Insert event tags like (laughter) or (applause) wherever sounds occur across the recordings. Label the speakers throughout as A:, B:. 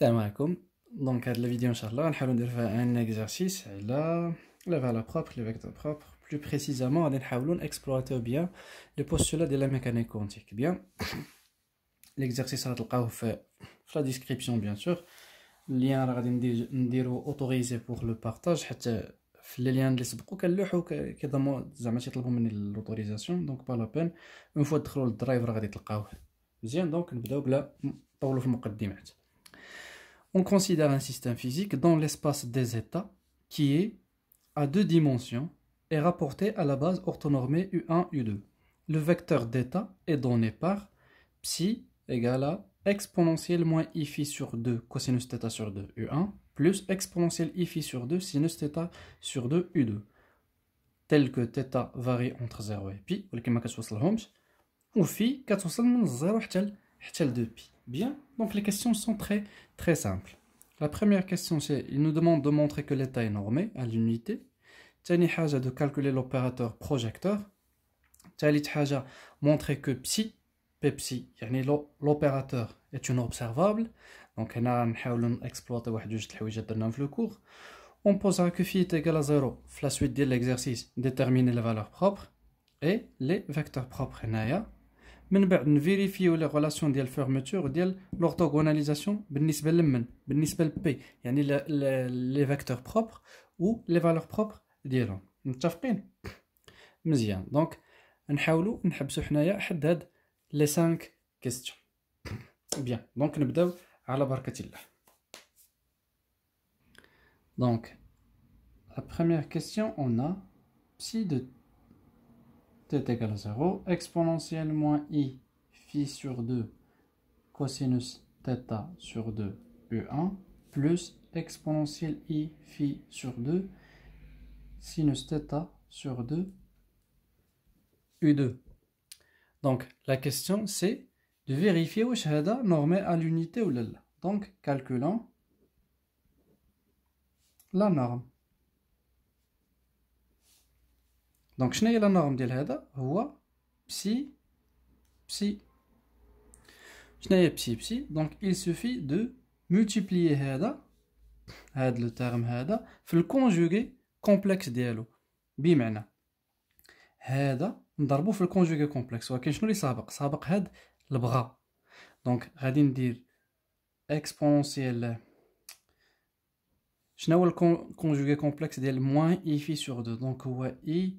A: السلام عليكم دونك هاد الفيديو ان شاء الله نحاولوا ندير فيها ان اكزرسيس على لا فالور بروبر لي فيكتور بروبر بلو بريسيزامون غادي نحاولوا نكسبلواتيو بيان لو بوستولا ديال لا ميكانيك كونتيك بيان ليكزارسيس راه تلقاوه في في لا ديسكريبسيون بيان سور اللين راه غادي نديرو اوتوريزي بوغ لو بارطاج حتى في لي ليان اللي سبقو كنلوحو كيضمو زعما تيطلبو مني لوتوريزاسيون دونك با لا بين اون فوا دخلو للدرايف راه غادي تلقاوه مزيان دونك نبداو بلا نطولو في المقدمات on considère un système physique dans l'espace des états qui est à deux dimensions et rapporté à la base orthonormée U1, U2. Le vecteur d'état est donné par psi égale à exponentielle moins i phi sur 2 cosinus θ sur 2 U1 plus exponentielle i phi sur 2 sinus theta sur 2 U2 tel que θ varie entre 0 et pi ou phi 4 0 2 pi Bien, donc les questions sont très très simples. La première question, c'est il nous demande de montrer que l'état est normé à l'unité. Tani haja de calculer l'opérateur projecteur. Tali haja montrer que psi, pepsi, l'opérateur est une observable. Donc on va dans le cours. On posera que phi est égal à 0. La suite de l'exercice, déterminer les valeurs propres et les vecteurs propres nous vérifions les relations de la fermeture ou de l'orthogonalisation par rapport P, c'est-à-dire les vecteurs propres ou les valeurs propres. Vous êtes d'accord Donc, nous essayons de les placer cinq questions. Bien. Donc, nous commençons par la barquette Donc, la première question, on a t est 0, exponentielle moins i phi sur 2 cosinus θ sur 2 e u1 plus exponentielle i phi sur 2 sinus θ sur 2 u2. Donc la question c'est de vérifier où shahada normé à l'unité ou là. Donc calculons la norme. Donc, je n'ai pas norme de la tête, je psi, psi. Donc, il suffit de multiplier la le terme complexe de la tête. complexe. Vous je le le bras Donc, je dire exponentielle. Je n'ai pas besoin de complexe de moins i sur 2. Donc, oui, i.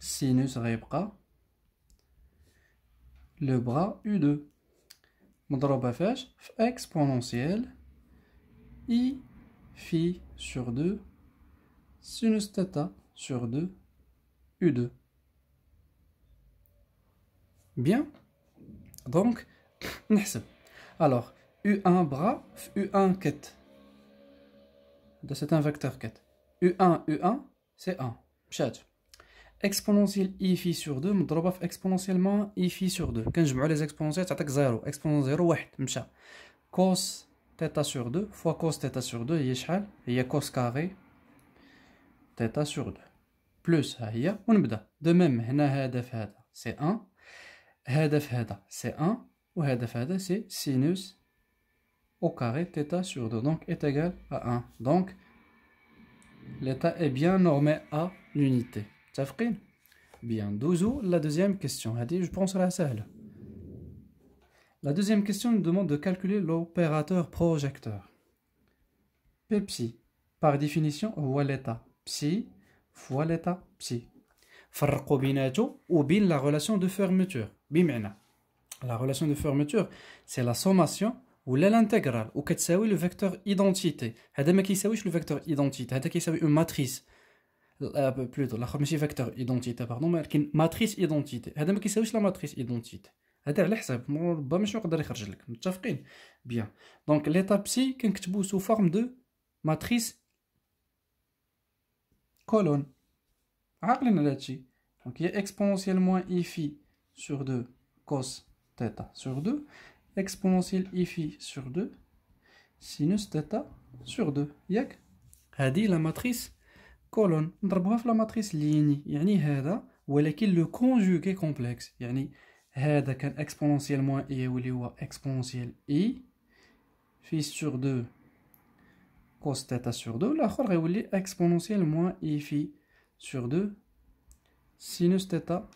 A: sinus غيبقى le bras U2 مضروبة فاش في exponentielle I phi sur 2 sinus θ sur 2 U2 Bien Donc, نحسب (coughs) Alors, U1 bras, U1 quête. C'est un vecteur quête. U1, U1, c'est 1. Chat exponentielle i fi sur 2 مضروبه في exponentiellement exponentiellement i fi sur 2 les exponentiels, زيكسبونسيال تعطيك 0 exponential 0 1 مشى cos theta sur 2 fois cos theta sur 2 C'est شحال هي cos carré theta sur 2 Plus, ها هي ونبدا دو De هنا هذا في 1 هذا في 1 وهذا في هذا au carré θ sur 2 donc est égal à 1 donc l'état est bien normé à l'unité Bien, Douzou, la deuxième question. Je pense à la salle. La deuxième question nous demande de calculer l'opérateur projecteur. Pepsi, par définition, ou l'état psi fois l'état psi. ou bien la relation de fermeture. Bimena. La relation de fermeture, c'est la sommation ou l'intégrale, ou le vecteur identité. qui sait le vecteur identité, hada une matrice. Plutôt, la ماشي identité pardon mais matrice matrice identité هذا ما كيساويش لا ماتريس ايدونتيتي هذا على حساب ربما شنو يقدر يخرج لك متفقين بيان دونك ليتاب سي كنكتبو سو فورم دو ماتريس كولون عاقلين على هادشي دونك هي اكسبونسييل موان اي في سور دو كوس سور دو exponentielle phi sur 2 sinus theta sur 2. Yak dit la matrice كولون نضربوها في لا ماتريس ليني يعني هذا ولكن لو كونجوغي كومبلكس يعني هذا كان اكسبونونسيال موان اي واللي هو اكسبونونسيال اي في سور دو كوس تيتا سور دو والاخر غيولي اكسبونونسيال موان اي في سور دو سينوس تيتا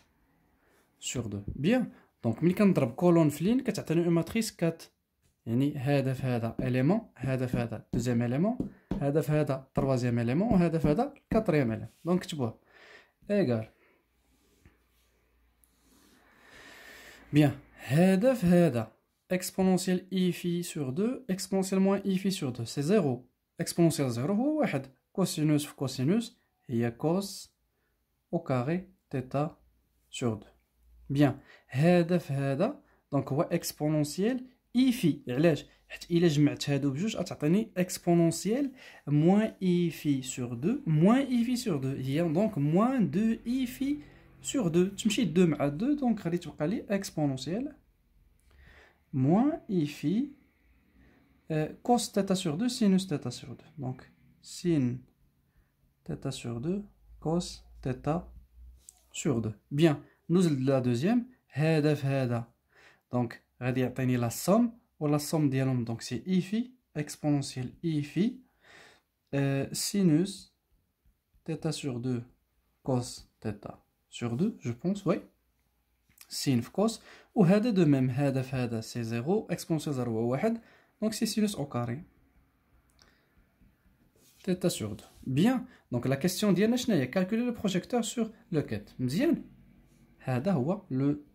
A: سور دو بيان دونك ملي كنضرب كولون في لين كتعطيني اون ماتريس كات يعني هذا في هذا اليمون هذا في هذا دوزيام اليمون هذا في هذا تروازيام اليمون وهذا في هذا كاتريام اليمون دونك كتبوها ايكال بيان هذا exponentielle i phi sur 2 exponentielle moins i phi sur 2 c'est 0 exponentielle 0 هو واحد cosinus في cosinus هي cos au carré θ sur 2 Bien. هذا في Donc, exponentielle i phi علاش il a جمعت هادو بجوج اتعطيني exponentiel moins i phi sur 2 moins i phi sur 2 donc moins 2 i phi sur 2 donc 2 2 donc moins i phi euh, cos theta sur 2 sinus theta sur 2 donc sin theta sur 2 cos theta sur 2 bien nous la deuxième هدف هذا دونك la somme ou la somme d'yalom, donc c'est i phi, exponentielle i phi, euh, sur 2, cos θ sur 2, je pense, oui, sin cos, ou هذا de même, f هذا c'est 0, exponentielle 0 ou 1, donc c'est sinus au carré, Theta sur 2. Bien, donc la question d'yalom, est de calculer le projecteur sur le quête. Bien, هذا le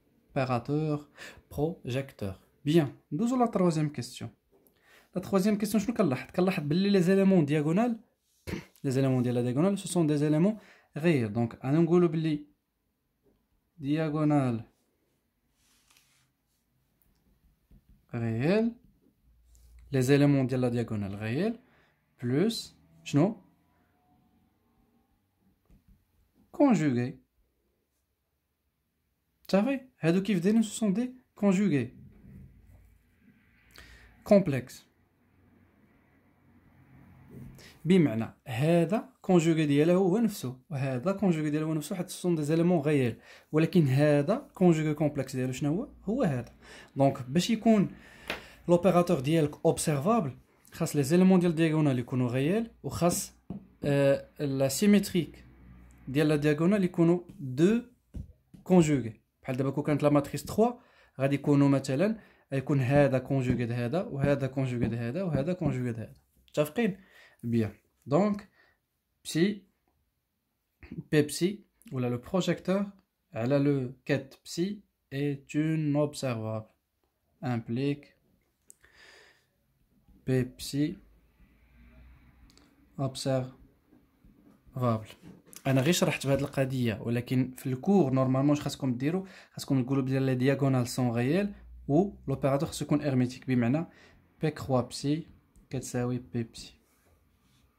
A: projecteur. Bien, nous à la troisième question. La troisième question, je nous les éléments diagonales, (clears throat) les éléments de la diagonale, ce sont des éléments réels. Donc, un angle diagonale réel, les éléments de la diagonale réels. plus, je conjugué. qui savez, ce sont des conjugués. كومبلكس بمعنى هذا كونجوغي ديالها هو نفسه وهذا كونجوغي ديالها هو نفسه حيت سون دي زيليمون غيال ولكن هذا كونجوغي كومبلكس ديالو شنو هو هو هذا دونك باش يكون لوبيراتور ديالك اوبسيرفابل خاص لي زاليمون ديال دياغونال يكونوا غيال وخاص آه لا سيميتريك ديال لا دياغونال يكونوا دو كونجوغي بحال دابا كون كانت لا ماتريس 3 غادي يكونوا مثلا يكون هذا كونجوغيد هذا وهذا كونجوغيد هذا وهذا كونجوغيد هذا متفقين بيان دونك بسي بيبسي ولا لو بروجيكتور على لو كات بسي اي اون observable امبليك بيبسي observable انا غير شرحت بهذه القضيه ولكن في الكور نورمالمون واش خاصكم ديروا خاصكم تقولوا بلي لا دياغونال سون غيال و لوبيراتور خصو يكون ارميتيك بمعنى بي 3 بسي كتساوي بي بسي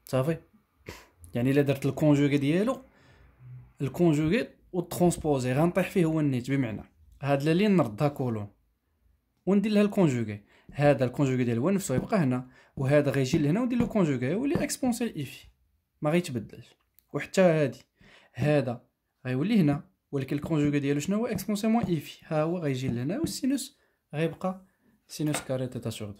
A: صافي يعني الا درت الكونجوغي ديالو الكونجوغي ترونسبوزي غنطيح فيه هو النيت بمعنى هاد لا لين نردها كولون وندير لها الكونجوغي هذا الكونجوغي ديال هو نفسه يبقى هنا وهذا غيجي لهنا وندير له كونجوغي يولي اكسبونسي ايفي ما غيتبدلش وحتى هادي هذا غيولي هنا ولكن الكونجوغي ديالو شنو هو اكسبونسي موان ايفي ها هو غيجي لهنا والسينوس il sinus carré est assuré.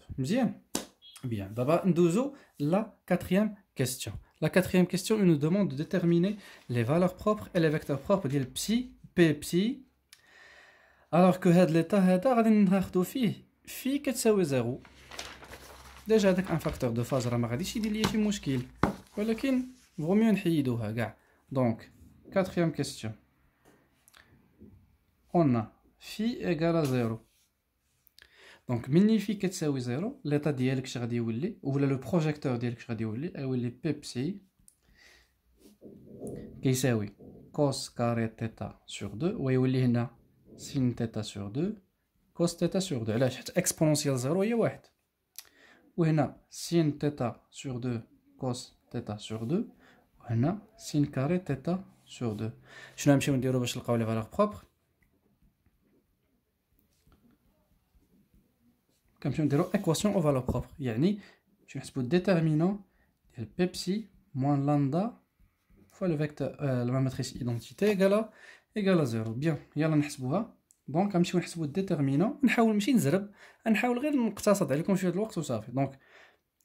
A: la quatrième question la quatrième question nous demande de déterminer les valeurs propres et les vecteurs propres de Ψ, psi. alors que l'état est égal déjà, avec un facteur de phase, il a de donc, quatrième question on a phi égale à zéro دونك مني في كتساوي زيرو ليطا ديالك اش غادي يولي ولا لو بروجيكتور ديالك اش غادي يولي غيولي بيبسي كيساوي كوس كاري تيتا سور دو ويولي هنا سين تيتا سور دو كوس تيتا سور دو علاش حيت اكسبونونسيال زيرو هي واحد وهنا سين تيتا سور دو كوس تيتا سور دو وهنا سين كاري تيتا سور دو شنو نمشيو نديرو باش نلقاو لي فالور بروبر comme si on dirait équation aux valeurs propres. Yani, je vais pour déterminant de Pepsi moins lambda fois euh, la matrice identité égale à, égale 0. Bien, il y a la Donc, comme si on pour déterminant, on a une machine zéro, on a une machine zéro, on a une machine zéro, Donc,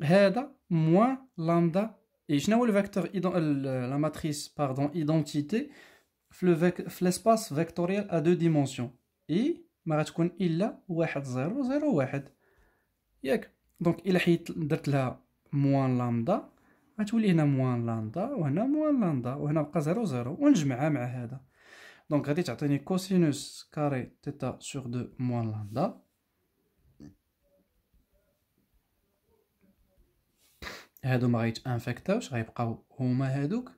A: Heda moins lambda, et je n'ai euh, la matrice, identité dans l'espace vectoriel à deux dimensions. Et, ما غتكون الا واحد 0 0 1 ياك دونك الا حيت درت لها موان لامدا غتولي هنا موان لامدا وهنا موان لامدا وهنا بقى زيرو زيرو ونجمعها مع هذا دونك غادي تعطيني كوسينوس كاري تيتا سور دو موان لامدا هادو ما غيتانفكتاوش غيبقاو هما هادوك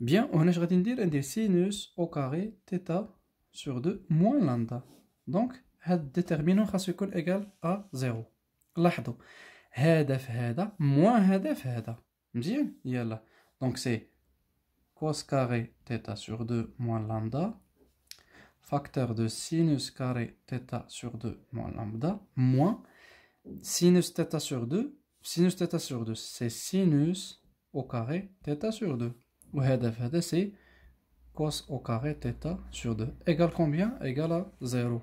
A: بيان وهنا اش غادي ندير ندير سينوس او كاري تيتا سور دو موان لامدا دونك هاد الديتيرمينون خاصو يكون égal à C'est cos carré sur 2 moins lambda, facteur de sinus carré sur 2 moins lambda, moins sinus sur 2, sinus sur 2, c'est sinus au carré sur 2. Ou c'est cos au carré sur 2. Égale combien Égal à zéro.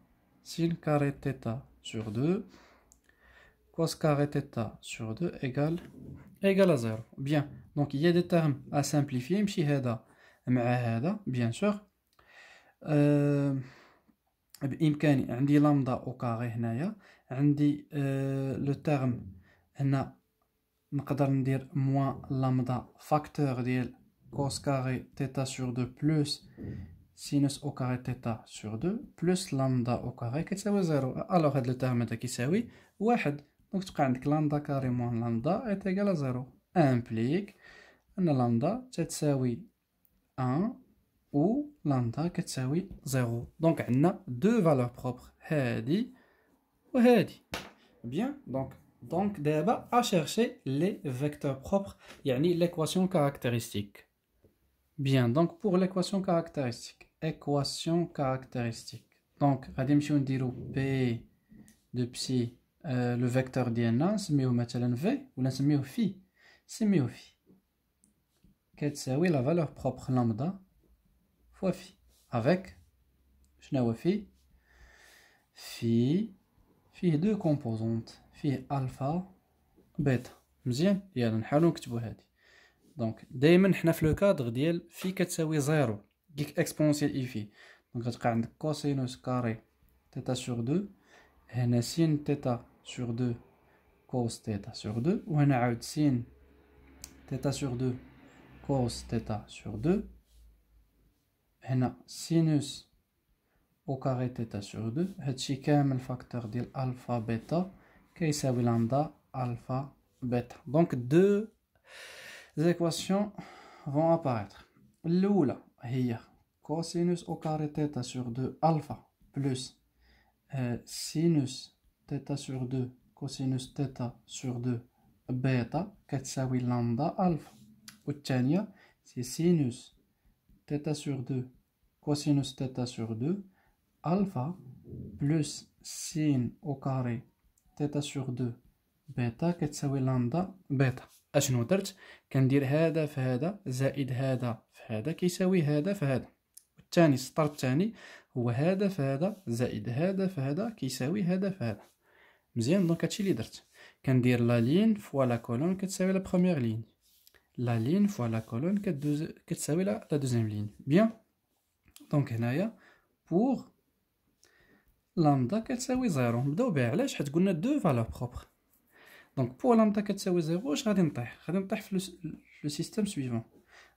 A: sin carré theta sur 2 cos carré theta sur 2 égale à 0 bien donc il y a des termes à simplifier mchi heda m'a bien sûr euh, eh imkani عندي lambda au carré hnaya euh, le terme je dire, moins lambda facteur de cos carré theta sur 2 plus sinus au carré θ sur 2 plus lambda au carré qui est 0. Alors, le terme qui est 1. Donc, tu Donc lambda carré moins lambda est égal à 0. Implique que lambda est 1 ou lambda qui est 0. Donc, on a deux valeurs propres. ou Bien, donc, on d'abord, chercher les vecteurs propres, a l'équation caractéristique. Bien, donc pour l'équation caractéristique équation caractéristique. Donc, nous dire P de psi, euh, le vecteur d'INA, c'est mieux V, ou c'est mieux phi. C'est mieux phi. Qu'est-ce que c'est la valeur propre lambda fois phi. Avec, je n'ai phi, phi, phi deux composantes, phi alpha, beta. bêta. مزيان يلا نحاولوا نكتبوا هذه دونك دائما حنا في لو كادر ديال في كتساوي zéro. Exponentielle ici. Donc, c'est un cosinus carré, theta sur 2, et sin theta sur 2, cos theta sur 2, ou un sin theta sur 2, cos theta sur 2, et sin sinus au carré theta sur 2, et un facteur de l'alpha bêta, que c'est l'alpha bêta. Donc, deux équations vont apparaître. L'ou là. هي كوسينوس او كاري تيتا سور دو الفا بلس سينوس تيتا سور دو كوسينوس تيتا سور دو بيتا كتساوي لامدا الفا والثانيه سي سينوس تيتا سور دو كوسينوس تيتا سور دو الفا بلس سين او كاري تيتا سور دو بيتا كتساوي لامدا بيتا اشنو درت كندير هذا في هذا زائد هذا هذا كيساوي هذا فهذا والثاني السطر الثاني هو هذا فهذا زائد هذا فهذا كيساوي هذا فهذا مزيان دونك هادشي اللي درت كندير لا لين فوا لا كولون كتساوي لا بروميير لين لا لين فوا لا كولون كتساوي لا دوزيام لين بيان دونك هنايا بوغ لامدا كتساوي زيرو نبداو بها علاش حيت قلنا دو فالور بروبر دونك بور لامدا كتساوي زيرو واش غادي نطيح غادي نطيح في لو سيستيم سويفون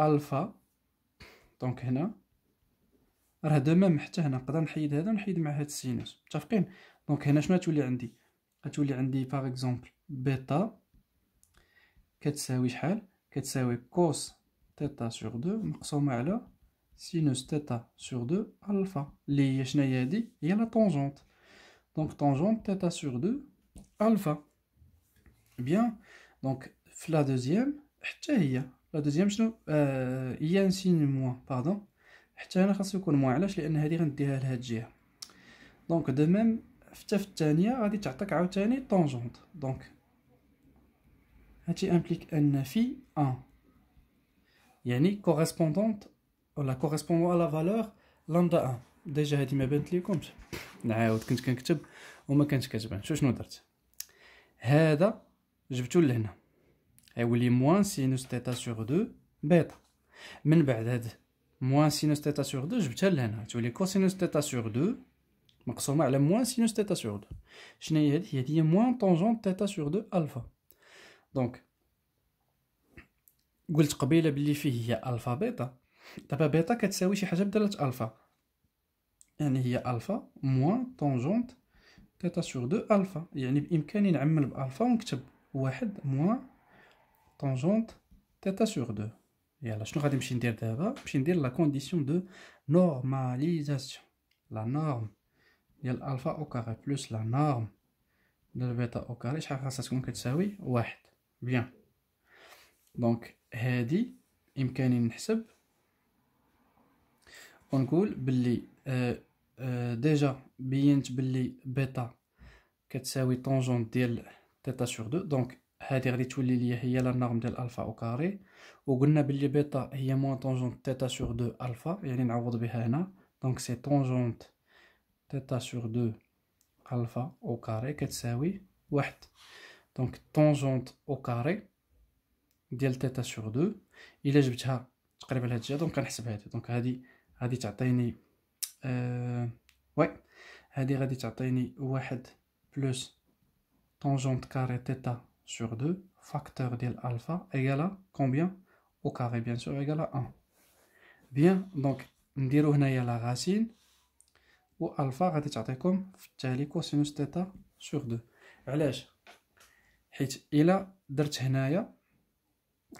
A: الفا دونك هنا راه دمام حتى هنا نقدر نحيد هذا ونحيد مع هاد السينوس متفقين دونك هنا شنو تولي عندي غتولي عندي باغ اكزومبل بيتا كتساوي شحال كتساوي كوس تيتا سور دو مقسومه على سينوس تيتا سور دو الفا اللي هي شناهي هادي هي لا طونجونت دونك طونجونت تيتا سور دو الفا بيان دونك في لا دوزيام حتى هي لا دوزيام شنو آه يان سين موا باردون حتى هنا خاصو يكون موا علاش لان هذه غنديها لهاد الجهه دونك دو ميم حتى في الثانيه غادي تعطيك عاوتاني طونجونت دونك هادشي امبليك ان في ان يعني كوريسبوندونت ولا كوريسبوندو على فالور لامدا ان ديجا هادي ما بانت ليكمش نعاود كنت كنكتب وما كانتش كاتبان شو شنو درت هذا جبتو لهنا غيولي موان سينوس تيتا سور دو بيتا من بعد هاد موان سينوس تيتا سور دو جبتها لهنا تولي كوسينوس تيتا سور دو مقسومة على موان سينوس تيتا سور دو شناهي هادي هادي هي موان طونجون تيتا سور دو ألفا دونك قلت قبيله بلي فيه هي الفا بيتا دابا بيتا كتساوي شي حاجه بدالة الفا يعني هي الفا موان طونجونت تيتا سور دو الفا يعني بامكاني نعمل بالفا ونكتب واحد موان طونجونت تيتا سور دو يلا شنو غادي نمشي ندير دابا نمشي ندير لا كونديسيون دو نورماليزاسيون لا نورم ديال الفا او كاري بلس لا نورم ديال بيتا او كاري شحال خاصها تكون كتساوي واحد بيان دونك هادي امكاني نحسب ونقول باللي آه ديجا بينت بلي بيتا كتساوي طونجونت ديال تيتا سور دو دونك هادي غادي تولي ليا هي لا نورم ديال الفا او كاري وقلنا باللي بيتا هي موان طونجونت تيتا سور دو الفا يعني نعوض بها هنا دونك سي طونجونت تيتا سور دو الفا او كاري كتساوي واحد دونك طونجونت او كاري ديال تيتا سور دو الا جبتها تقريبا لهاد الجهه دونك كنحسب هادي دونك هادي غادي تعطيني آه وي هادي غادي تعطيني واحد بلوس طونجونت كاري تيتا sur 2 facteur de alpha égale à combien Au carré, bien sûr, égale à 1. Bien, donc, نديرو هنايا لا راسين و الفا غادي تعطيكم comme التالي cosinus θ sur 2 Alors, حيت الى درت هنايا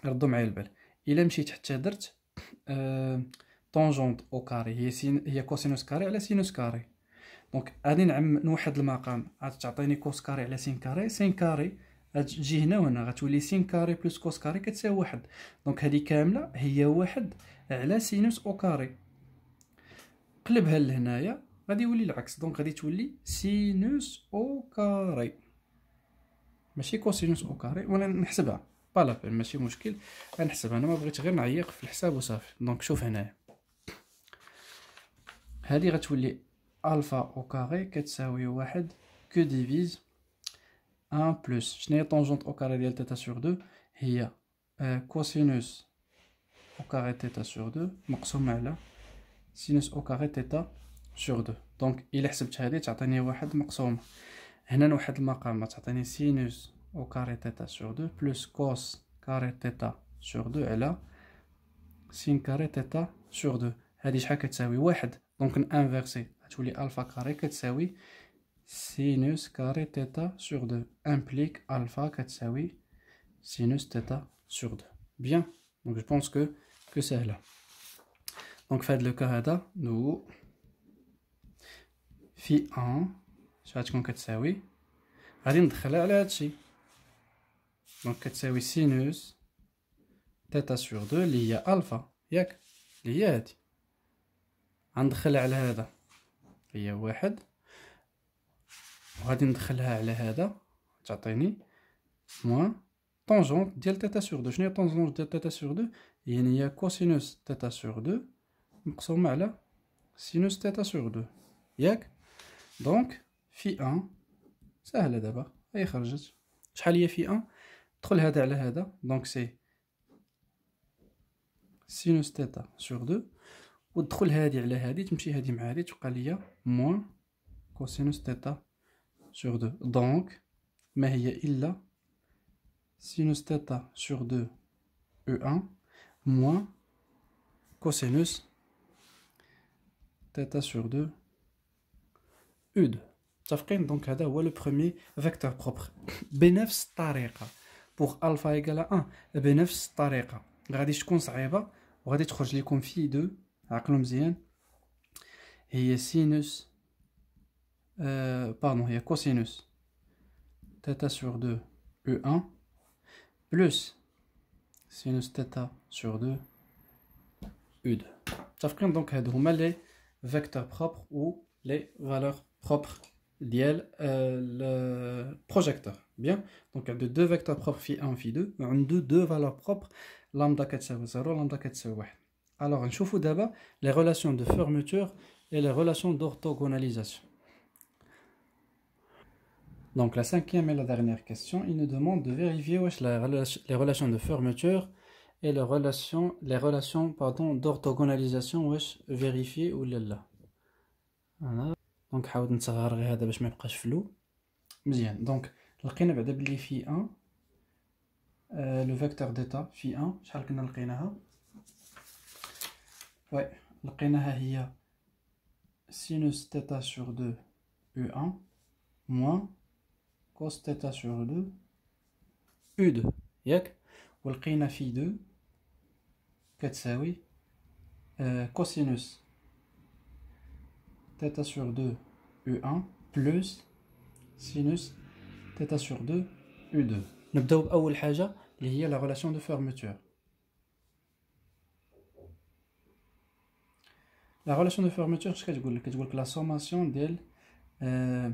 A: ردوا معايا البال الى مشيت حتى درت آه طونجونت او كاري هي سين هي كوسينوس كاري على سينوس كاري دونك غادي نعم نوحد المقام غتعطيني كوس كاري على سين كاري سين كاري غتجي هنا وهنا غتولي سين كاري بلس كوس كاري كتساوي واحد دونك هادي كامله هي واحد على سينوس او كاري قلبها لهنايا غادي يولي العكس دونك غادي تولي سينوس او كاري ماشي كوسينوس او كاري وانا نحسبها با بين ماشي مشكل غنحسبها انا ما بغيت غير نعيق في الحساب وصافي دونك شوف هنايا هادي غتولي الفا او كاري كتساوي واحد كو ديفيز 1 بلس شنو هي طونجونت او كاري ديال تيتا سور 2 هي كوسينوس او كاري تيتا سور 2 مقسوم على سينوس او كاري تيتا سور 2 دونك الا حسبت هذه تعطيني واحد مقسوم هنا واحد المقامه تعطيني سينوس او كاري تيتا سور 2 بلس كوس كاري تيتا سور 2 على سين كاري تيتا سور 2 هذه شحال كتساوي واحد دونك انفيرسي تولي الفا كاري كتساوي sinus carré θ sur 2 implique alpha à sinus θ sur 2. Bien, donc je pense que, c'est là. Donc faites le cas là, nous, phi 1, je vais soit tu connais katsawi, allez, donc à sinus θ sur 2 lié à alpha, yak, lié à t. عند خلع على هذا هي 1 وغادي ندخلها على هذا تعطيني موان طونجونت ديال تيتا سور دو شنو هي طونجونت ديال تيتا سور دو يعني هي كوسينوس تيتا سور دو مقسومة على سينوس تيتا سور دو ياك دونك في ان سهلة دابا هي خرجت شحال هي في ان دخل هذا على هذا دونك سي سينوس تيتا سور دو ودخل هادي على هادي تمشي هادي مع هادي تبقى ليا موان كوسينوس تيتا sur 2. Donc, mais a illa sinus theta sur 2 E1 moins cosinus theta sur 2 U2. Donc, c'est le premier vecteur propre. بنفس (coughs) الطريقة. Pour alpha égale à 1. بنفس الطريقة. غادي et صعيبة وغادي تخرج لكم في 2. عقلوا مزيان. Et sinus. Euh, pardon, il y a cosinus θ sur 2 e U1 plus sinus θ sur 2 U2. Ça fait donc les vecteurs propres ou les valeurs propres du euh, projecteur. Bien, donc a deux vecteurs propres phi 1, phi 2, on deux, deux valeurs propres, lambda 4 0, lambda 4 1. Alors, on chauffe d'abord les relations de fermeture et les relations d'orthogonalisation. Donc la cinquième et la dernière question, il nous demande de vérifier les relations de fermeture et les relations, les relations pardon, d'orthogonalisation wesh vérifié ou là. Donc حاول ça غير هذا باش ما يبقاش فلو مزيان دونك لقينا بعدا بلي phi 1 euh, le vecteur le phi 1 شحال كنا لقيناها a لقيناها هي sinus θ sur 2 u 1 moins كوس تيتا سور دو u دو ياك ولقينا في دو كتساوي كوسينوس تيتا سور دو u ان بلوس سينوس تيتا سور دو u دو نبداو باول حاجه اللي هي لا ريلاسيون دو فيرمتور لا ريلاسيون دو فيرمتور اش كتقول لك كتقول لك لا سوماسيون ديال آه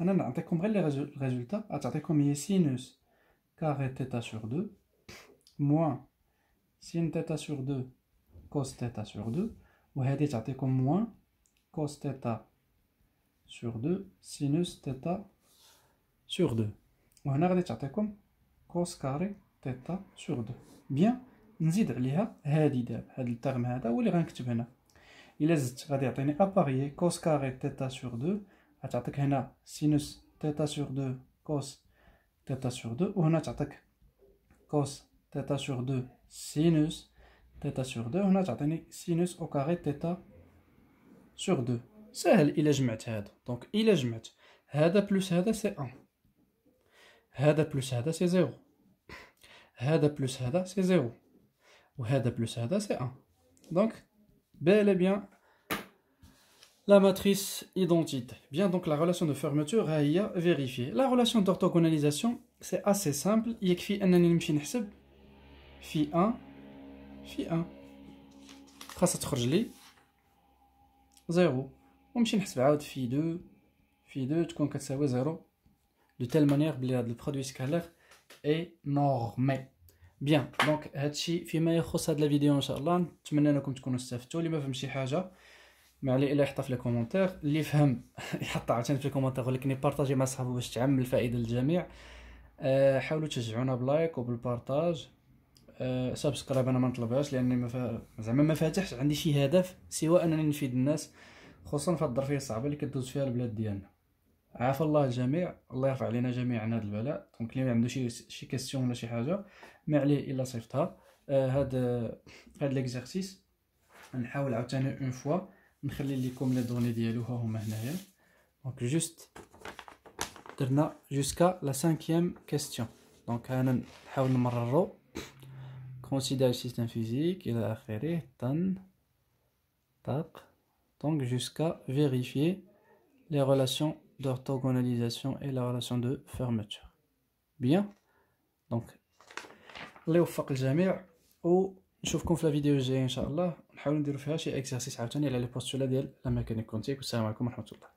A: Ah on a compris le résultat. On a dit que sinus carré theta sur 2, moins sin theta sur 2, cos theta sur 2, et on a dit que moins cos theta sur 2, sin theta sur 2, et on a dit que cos carré theta sur 2. Bien, on a dit que c'est ce terme qui est le plus important. Il est à parier cos carré theta sur 2. غتعطيك هنا سينوس تيتا سور دو كوس تيتا سور دو وهنا تعطيك كوس تيتا سور دو سينوس تيتا سور دو هنا تعطيني سينوس او كاري تيتا سور دو سهل الا جمعت هذا دونك الا جمعت هذا بلس هذا سي ان هذا بلس هذا سي زيرو هذا بلس هذا سي زيرو وهذا بلس هذا سي ان دونك بel بيان La matrice identité. Bien, donc la relation de fermeture est vérifiée, La relation d'orthogonalisation, c'est assez simple. Il y a un phi 1, phi 1. Grâce à 0. On va phi 2, phi 2, tu connais 0. De telle manière, le produit scalaire est normé. Bien, donc, c'est ce qui est de la vidéo, Inch'Allah. Je vous remercie de vous avoir suivi. Si vous avez besoin ما عليه الا يحطها في لي كومونتير اللي فهم (laughs) يحطها عاوتاني في لي كومونتير ولكن بارطاجي مع صحابو باش تعم الفائده للجميع آه، حاولوا تشجعونا بلايك وبالبارطاج آه، سبسكرايب انا ما نطلبهاش لاني زعما ما فاتحش عندي شي هدف سوى انني نفيد الناس خصوصا في الظرفيه الصعبه اللي كدوز فيها البلاد ديالنا عافا الله الجميع الله يرفع علينا جميعا هذا البلاء دونك اللي عنده شي شي كاستيون ولا شي حاجه ما عليه الا صيفطها هذا آه، هذا هاد نحاول عاوتاني اون فوا Je vais vous donner des données de Yaluha ou Donc juste jusqu'à la cinquième question. Donc, Yann, tu as un Considère le système physique. et a fait Donc, jusqu'à vérifier les relations d'orthogonalisation et la relation de fermeture. Bien. Donc, là où je fais que j'aime, je trouve qu'on fait la vidéo, j'ai un char là. نحاول نديرو فيها شي اكزرسيس عاوتاني على لي بوستولا ديال لا ميكانيك كونتيك والسلام عليكم ورحمه الله